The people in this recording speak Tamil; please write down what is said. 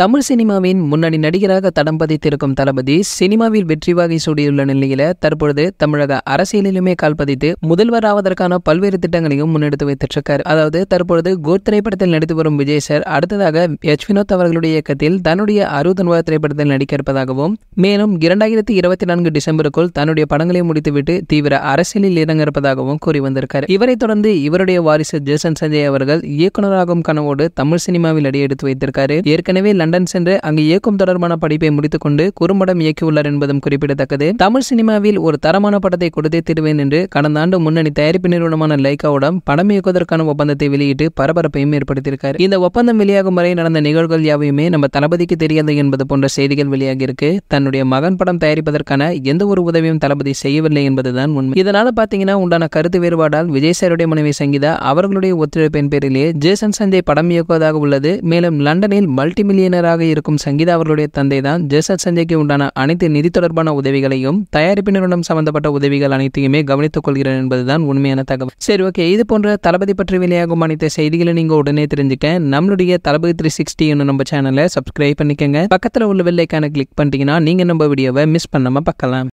தமிழ் சினிமாவின் முன்னணி நடிகராக தடம் பதித்திருக்கும் தளபதி சினிமாவில் வெற்றி வாகை சூடியுள்ள நிலையில தற்பொழுது தமிழக அரசியலிலுமே கால் பதித்து முதல்வர் ஆவதற்கான பல்வேறு திட்டங்களையும் முன்னெடுத்து வைத்திருக்கார் அதாவது தற்பொழுது கோட் திரைப்படத்தில் நடித்து வரும் விஜய் சார் அடுத்ததாக எச் வினோத் அவர்களுடைய இயக்கத்தில் தன்னுடைய அறுபத்தொன்பது திரைப்படத்தில் நடிக்க இருப்பதாகவும் மேலும் இரண்டாயிரத்தி இருபத்தி நான்கு டிசம்பருக்குள் தன்னுடைய படங்களை முடித்துவிட்டு தீவிர அரசியலில் இறங்க இருப்பதாகவும் கூறி வந்திருக்கார் இவரை தொடர்ந்து இவருடைய வாரிசு ஜேசன் சஞ்சய் அவர்கள் இயக்குநராகும் கனவோடு தமிழ் சினிமாவில் அடியெடுத்து வைத்திருக்காரு ஏற்கனவே லண்டன் சென்று அங்கு இயக்கும் தொடர்பான படிப்பை முடித்துக்கொண்டு குறும்படம் இயக்கியுள்ளார் என்பதும் குறிப்பிடத்தக்கது தமிழ் சினிமாவில் ஒரு தரமான படத்தை கொடுத்தே திருவேன் என்று கடந்த ஆண்டு முன்னணி தயாரிப்பு நிறுவனமான லைக்காவுடன் படம் இயக்குவதற்கான ஒப்பந்தத்தை வெளியிட்டு பரபரப்பையும் ஏற்படுத்தியிருக்கார் இந்த ஒப்பந்தம் வெளியாகும் வரை நடந்த நிகழ்வுகள் யாவையுமே நம்ம தளபதிக்கு தெரியாது என்பது போன்ற செய்திகள் வெளியாகியிருக்கு தன்னுடைய மகன் படம் தயாரிப்பதற்கான எந்த ஒரு உதவியும் தளபதி செய்யவில்லை என்பதுதான் உண்மை இதனால பாத்தீங்கன்னா உண்டான கருத்து வேறுபாடால் விஜய் சாருடைய மனைவி சங்கீதா அவர்களுடைய ஒத்துழைப்பின் பேரிலேயே ஜேசன் சஞ்சய் படம் இயக்குவதாக உள்ளது மேலும் லண்டனில் மல்டி மில்லியன் இயக்குநராக இருக்கும் சங்கீதா அவர்களுடைய தந்தை தான் ஜெசத் சஞ்சய்க்கு உண்டான அனைத்து நிதி தொடர்பான உதவிகளையும் தயாரிப்பு நிறுவனம் சம்பந்தப்பட்ட உதவிகள் அனைத்தையுமே கவனித்துக் கொள்கிறார் என்பதுதான் உண்மையான தகவல் சரி ஓகே இது போன்ற தளபதி பற்றி வெளியாகும் அனைத்து செய்திகளை நீங்கள் உடனே தெரிஞ்சுக்க நம்மளுடைய தளபதி த்ரீ சிக்ஸ்டி நம்ம சேனலை சப்ஸ்கிரைப் பண்ணிக்கோங்க பக்கத்தில் உள்ள வெள்ளைக்கான கிளிக் பண்ணிட்டீங்கன்னா நீங்கள் நம்ம வீடியோவை மிஸ் பண்ணாமல் பார்க்கலாம்